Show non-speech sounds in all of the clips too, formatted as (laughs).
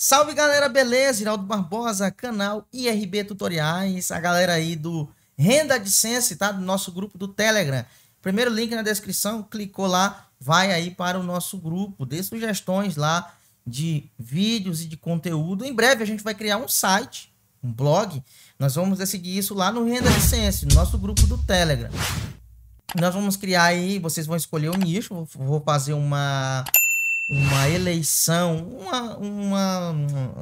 Salve galera, beleza? Iraldo Barbosa, canal IRB Tutoriais, a galera aí do Renda de Sense, tá? Do nosso grupo do Telegram. Primeiro link na descrição, clicou lá, vai aí para o nosso grupo, dê sugestões lá de vídeos e de conteúdo. Em breve a gente vai criar um site, um blog, nós vamos decidir isso lá no Renda de no nosso grupo do Telegram. Nós vamos criar aí, vocês vão escolher o um nicho, vou fazer uma uma eleição, uma, uma,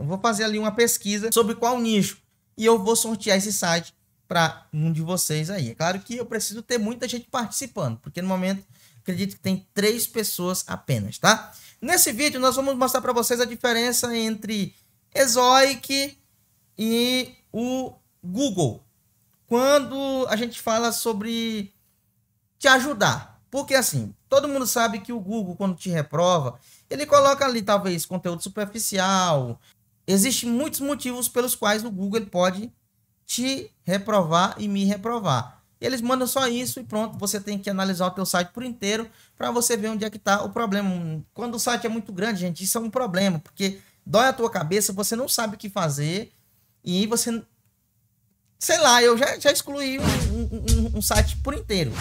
Vou fazer ali uma pesquisa sobre qual nicho. E eu vou sortear esse site para um de vocês aí. É claro que eu preciso ter muita gente participando, porque no momento acredito que tem três pessoas apenas, tá? Nesse vídeo nós vamos mostrar para vocês a diferença entre Exoic e o Google. Quando a gente fala sobre te ajudar, porque assim, todo mundo sabe que o Google quando te reprova, ele coloca ali talvez conteúdo superficial. Existem muitos motivos pelos quais o Google pode te reprovar e me reprovar. Eles mandam só isso e pronto, você tem que analisar o teu site por inteiro para você ver onde é que está o problema. Quando o site é muito grande, gente, isso é um problema, porque dói a tua cabeça, você não sabe o que fazer e você... Sei lá, eu já, já excluí um, um, um site por inteiro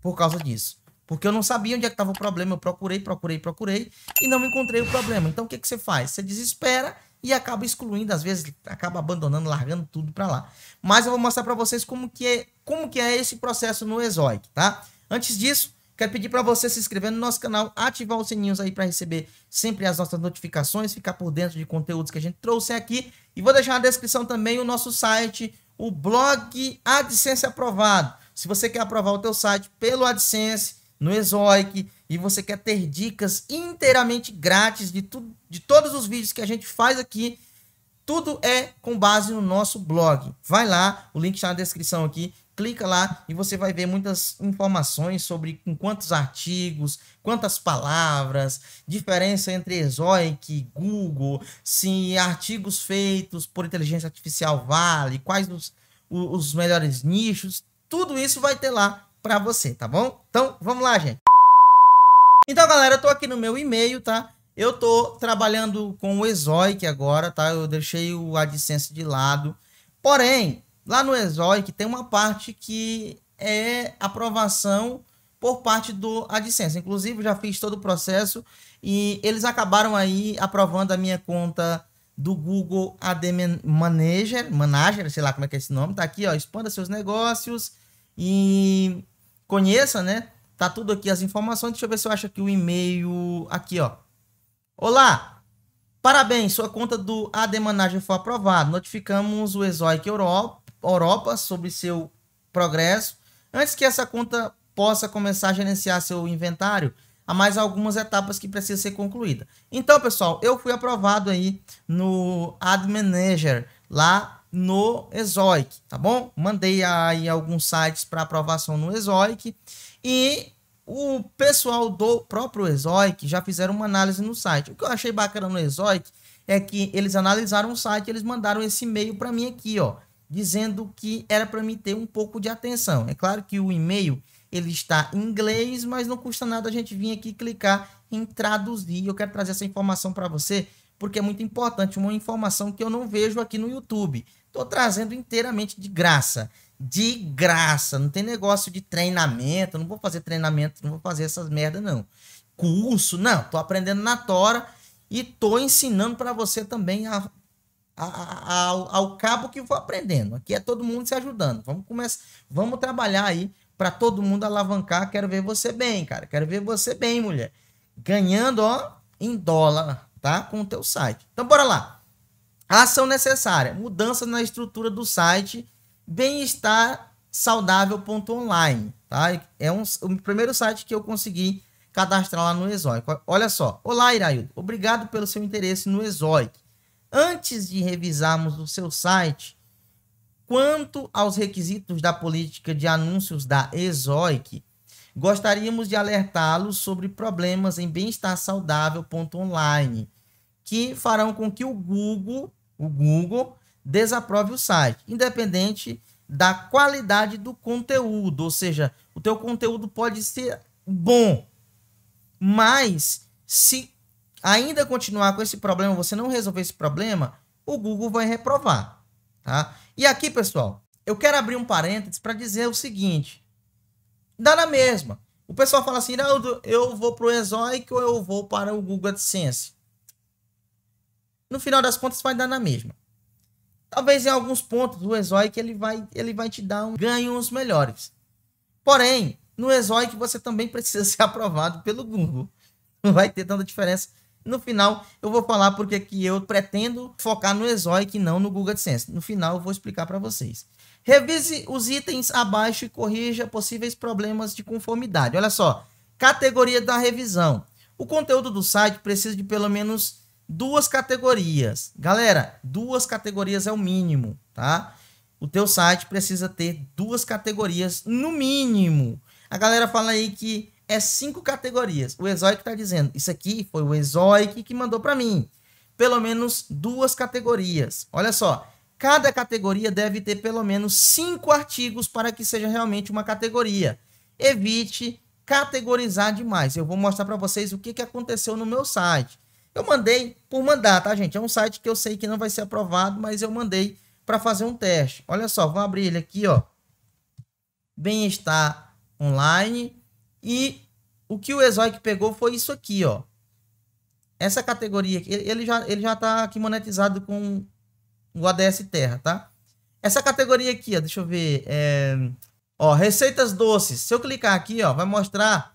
por causa disso. Porque eu não sabia onde é que estava o problema, eu procurei, procurei, procurei e não encontrei o problema. Então o que, que você faz? Você desespera e acaba excluindo, às vezes acaba abandonando, largando tudo para lá. Mas eu vou mostrar para vocês como que, é, como que é esse processo no Exoic, tá? Antes disso, quero pedir para você se inscrever no nosso canal, ativar os sininhos aí para receber sempre as nossas notificações, ficar por dentro de conteúdos que a gente trouxe aqui. E vou deixar na descrição também o nosso site, o blog AdSense Aprovado. Se você quer aprovar o teu site pelo AdSense, no Exoic e você quer ter dicas inteiramente grátis de, tu, de todos os vídeos que a gente faz aqui, tudo é com base no nosso blog. Vai lá, o link está na descrição aqui, clica lá e você vai ver muitas informações sobre com quantos artigos, quantas palavras, diferença entre Exoic, Google, se artigos feitos por inteligência artificial vale, quais os, os melhores nichos, tudo isso vai ter lá para você, tá bom? Então, vamos lá, gente. Então, galera, eu tô aqui no meu e-mail, tá? Eu tô trabalhando com o Exoic agora, tá? Eu deixei o AdSense de lado. Porém, lá no Exoic tem uma parte que é aprovação por parte do AdSense. Inclusive, já fiz todo o processo e eles acabaram aí aprovando a minha conta do Google Ad Manager, Manager, sei lá como é que é esse nome, tá aqui, ó, expanda seus negócios e conheça, né? Tá tudo aqui as informações. Deixa eu ver se eu acho aqui o e-mail. Aqui, ó. Olá! Parabéns, sua conta do Ademanagem foi aprovada. Notificamos o Exoic Europa sobre seu progresso. Antes que essa conta possa começar a gerenciar seu inventário, há mais algumas etapas que precisam ser concluídas. Então, pessoal, eu fui aprovado aí no Ad Manager, lá no Exoic, tá bom? Mandei aí alguns sites para aprovação no Exoic e o pessoal do próprio Exoic já fizeram uma análise no site. O que eu achei bacana no Exoic é que eles analisaram o site, eles mandaram esse e-mail para mim aqui, ó, dizendo que era para mim ter um pouco de atenção. É claro que o e-mail ele está em inglês, mas não custa nada a gente vir aqui clicar em traduzir. Eu quero trazer essa informação para você porque é muito importante, uma informação que eu não vejo aqui no YouTube. Estou trazendo inteiramente de graça. De graça, não tem negócio de treinamento, não vou fazer treinamento, não vou fazer essas merda não. Curso, não, tô aprendendo na tora e tô ensinando para você também a, a, a, ao, ao cabo que vou aprendendo. Aqui é todo mundo se ajudando. Vamos começar, vamos trabalhar aí para todo mundo alavancar. Quero ver você bem, cara. Quero ver você bem, mulher. Ganhando, ó, em dólar tá? Com o teu site. Então bora lá. A ação necessária: mudança na estrutura do site bem-estar saudável.online, tá? É um, o primeiro site que eu consegui cadastrar lá no Exoic. Olha só. Olá, Iraildo. Obrigado pelo seu interesse no Exoic. Antes de revisarmos o seu site, quanto aos requisitos da política de anúncios da Exoic, gostaríamos de alertá-los sobre problemas em bem-estar saudável.online que farão com que o Google, o Google desaprove o site, independente da qualidade do conteúdo, ou seja, o teu conteúdo pode ser bom, mas se ainda continuar com esse problema, você não resolver esse problema, o Google vai reprovar, tá? E aqui, pessoal, eu quero abrir um parênteses para dizer o seguinte: dá na mesma. O pessoal fala assim, Naldo, eu vou para o Exoic ou eu vou para o Google AdSense. No final das contas vai dar na mesma. Talvez em alguns pontos do Exoic ele vai, ele vai te dar um ganhos melhores. Porém, no Exoic você também (laughs) precisa ser aprovado pelo Google. Não vai ter tanta diferença. No final, eu vou falar porque que eu pretendo focar no Exoic e não no Google AdSense. No final, eu vou explicar para vocês. Revise os itens abaixo e corrija possíveis problemas de conformidade. Olha só, categoria da revisão. O conteúdo do site precisa de pelo menos duas categorias. Galera, duas categorias é o mínimo, tá? O teu site precisa ter duas categorias no mínimo. A galera fala aí que é cinco categorias. O Exoic tá dizendo, isso aqui foi o Exoic que mandou para mim. Pelo menos duas categorias. Olha só, Cada categoria deve ter pelo menos cinco artigos para que seja realmente uma categoria. Evite categorizar demais. Eu vou mostrar para vocês o que, que aconteceu no meu site. Eu mandei por mandar, tá, gente? É um site que eu sei que não vai ser aprovado, mas eu mandei para fazer um teste. Olha só, vou abrir ele aqui, ó. Bem-estar online. E o que o Exoic pegou foi isso aqui, ó. Essa categoria, ele já, ele já tá aqui monetizado com o ADS Terra, tá? Essa categoria aqui, ó, deixa eu ver, é... ó, receitas doces. Se eu clicar aqui, ó, vai mostrar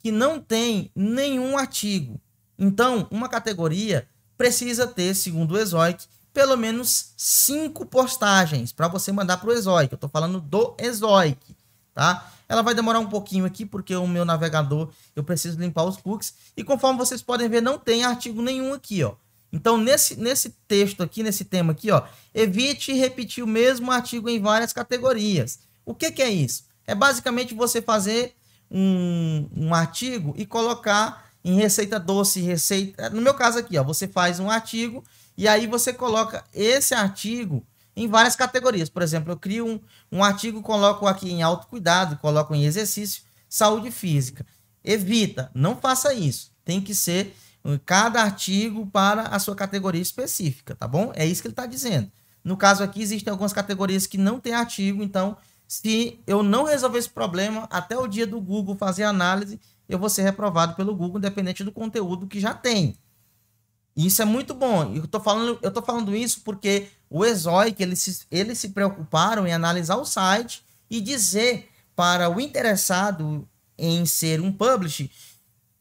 que não tem nenhum artigo. Então, uma categoria precisa ter, segundo o Exoic, pelo menos cinco postagens para você mandar para o Exoic. Eu estou falando do Exoic, tá? Ela vai demorar um pouquinho aqui porque o meu navegador eu preciso limpar os cookies e conforme vocês podem ver não tem artigo nenhum aqui, ó. Então, nesse, nesse texto aqui, nesse tema aqui, ó, evite repetir o mesmo artigo em várias categorias. O que, que é isso? É basicamente você fazer um, um artigo e colocar em receita doce, receita. No meu caso aqui, ó, você faz um artigo e aí você coloca esse artigo em várias categorias. Por exemplo, eu crio um, um artigo, coloco aqui em autocuidado, coloco em exercício, saúde física. Evita, não faça isso. Tem que ser cada artigo para a sua categoria específica, tá bom? É isso que ele está dizendo. No caso aqui, existem algumas categorias que não tem artigo, então, se eu não resolver esse problema até o dia do Google fazer análise, eu vou ser reprovado pelo Google, independente do conteúdo que já tem. Isso é muito bom. Eu estou falando, eu tô falando isso porque o Exoic, eles se, eles se preocuparam em analisar o site e dizer para o interessado em ser um publish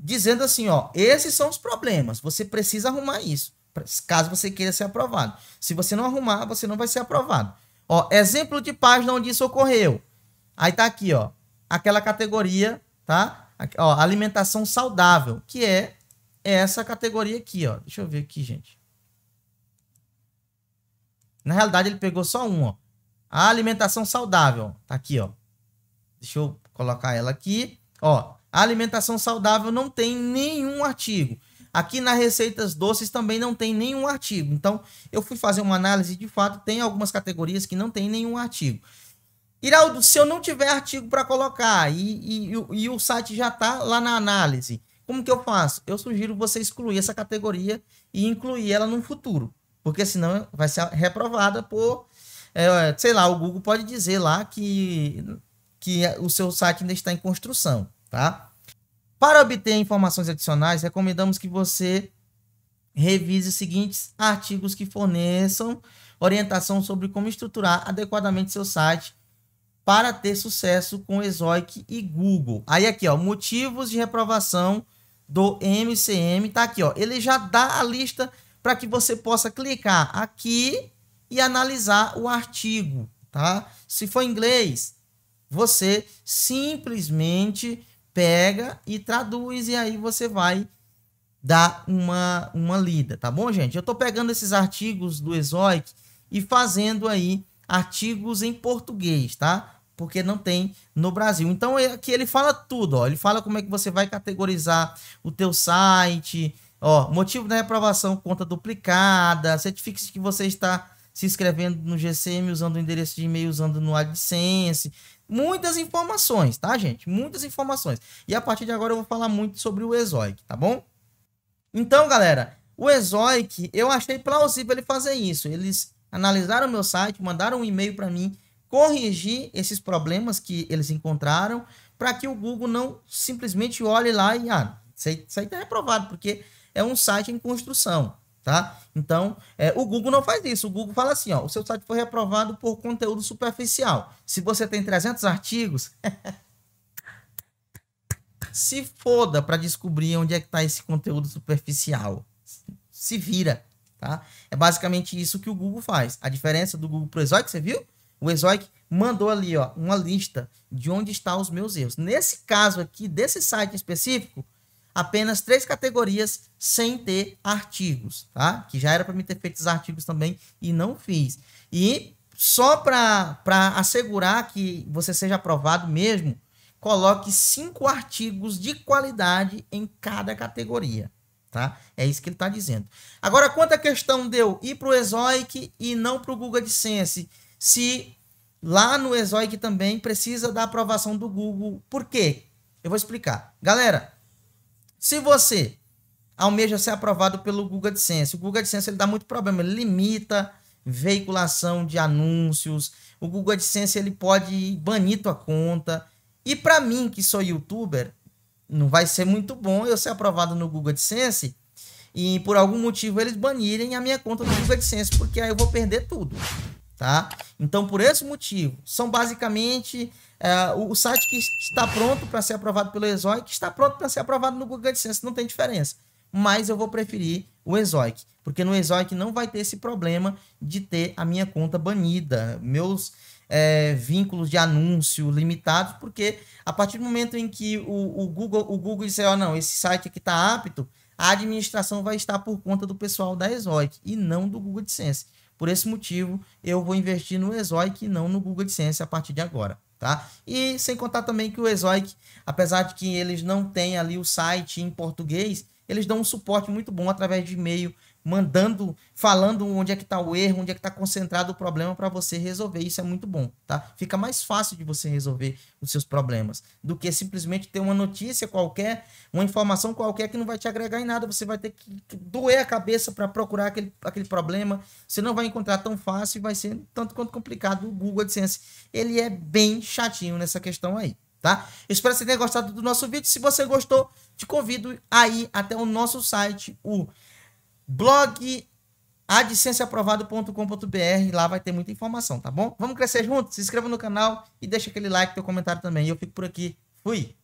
dizendo assim, ó, esses são os problemas, você precisa arrumar isso, caso você queira ser aprovado. Se você não arrumar, você não vai ser aprovado. Ó, exemplo de página onde isso ocorreu. Aí tá aqui, ó, aquela categoria, tá? Ó, alimentação saudável, que é essa categoria aqui, ó. Deixa eu ver aqui, gente. Na realidade, ele pegou só um, ó. A alimentação saudável, tá aqui, ó. Deixa eu colocar ela aqui, ó. A alimentação saudável não tem nenhum artigo. Aqui nas receitas doces também não tem nenhum artigo. Então, eu fui fazer uma análise de fato, tem algumas categorias que não tem nenhum artigo. Iraldo, se eu não tiver artigo para colocar e, e, e, o site já está lá na análise, como que eu faço? Eu sugiro você excluir essa categoria e incluir ela no futuro, porque senão vai ser reprovada por, é, sei lá, o Google pode dizer lá que, que o seu site ainda está em construção, tá? Para obter informações adicionais, recomendamos que você revise os seguintes artigos que forneçam orientação sobre como estruturar adequadamente seu site para ter sucesso com Exoic e Google. Aí aqui, ó, motivos de reprovação do MCM, tá aqui, ó. Ele já dá a lista para que você possa clicar aqui e analisar o artigo, tá? Se for inglês, você simplesmente pega e traduz e aí você vai dar uma, uma lida, tá bom, gente? Eu estou pegando esses artigos do Exoic e fazendo aí artigos em português, tá? Porque não tem no Brasil. Então aqui é ele fala tudo, ó. Ele fala como é que você vai categorizar o teu site, ó, motivo da reprovação, conta duplicada, certifique-se que você está se inscrevendo no GCM usando o endereço de e-mail usando no AdSense, muitas informações, tá, gente? Muitas informações. E a partir de agora eu vou falar muito sobre o Exoic, tá bom? Então, galera, o Exoic, eu achei plausível ele fazer isso. Eles analisaram meu site, mandaram um e-mail para mim, corrigir esses problemas que eles encontraram, para que o Google não simplesmente olhe lá e, ah, isso aí, isso tá reprovado, porque é um site em construção tá? Então, é, o Google não faz isso. O Google fala assim, ó, o seu site foi reprovado por conteúdo superficial. Se você tem 300 artigos, (laughs) se foda para descobrir onde é que tá esse conteúdo superficial. Se vira, tá? É basicamente isso que o Google faz. A diferença do Google pro Exoic, você viu? O Exoic mandou ali, ó, uma lista de onde estão os meus erros. Nesse caso aqui, desse site específico, apenas três categorias sem ter artigos, tá? Que já era para mim ter feito os artigos também e não fiz. E só para assegurar que você seja aprovado mesmo, coloque cinco artigos de qualidade em cada categoria. Tá? É isso que ele está dizendo. Agora, quanto à questão deu ir para o Exoic e não para o Google AdSense, se lá no Exoic também precisa da aprovação do Google, por quê? Eu vou explicar. Galera, se você almeja ser aprovado pelo Google AdSense, o Google AdSense ele dá muito problema, ele limita veiculação de anúncios, o Google AdSense ele pode banir tua conta. E para mim, que sou youtuber, não vai ser muito bom eu ser aprovado no Google AdSense e por algum motivo eles banirem a minha conta no Google AdSense, porque aí eu vou perder tudo. Tá? Então, por esse motivo, são basicamente é, o, o, site que está pronto para ser aprovado pelo que está pronto para ser aprovado no Google AdSense, não tem diferença. Mas eu vou preferir o ESOIC, porque no ESOIC não vai ter esse problema de ter a minha conta banida, meus é, vínculos de anúncio limitados, porque a partir do momento em que o, o Google, o Google disser, ó, oh, não, esse site aqui está apto, a administração vai estar por conta do pessoal da ESOIC e não do Google AdSense. Por esse motivo, eu vou investir no Exoic e não no Google AdSense a partir de agora. Tá? E sem contar também que o Exoic, apesar de que eles não têm ali o site em português, eles dão um suporte muito bom através de e-mail mandando, falando onde é que está o erro, onde é que está concentrado o problema para você resolver. Isso é muito bom, tá? Fica mais fácil de você resolver os seus problemas do que simplesmente ter uma notícia qualquer, uma informação qualquer que não vai te agregar em nada. Você vai ter que doer a cabeça para procurar aquele, aquele problema. Você não vai encontrar tão fácil e vai ser tanto quanto complicado. O Google AdSense, ele é bem chatinho nessa questão aí. Tá? espero que você tenha gostado do nosso vídeo. Se você gostou, te convido aí até o nosso site, o blog adsenseaprovado.com.br, lá vai ter muita informação, tá bom? Vamos crescer juntos? Se inscreva no canal e deixa aquele like, teu comentário também. Eu fico por aqui. Fui!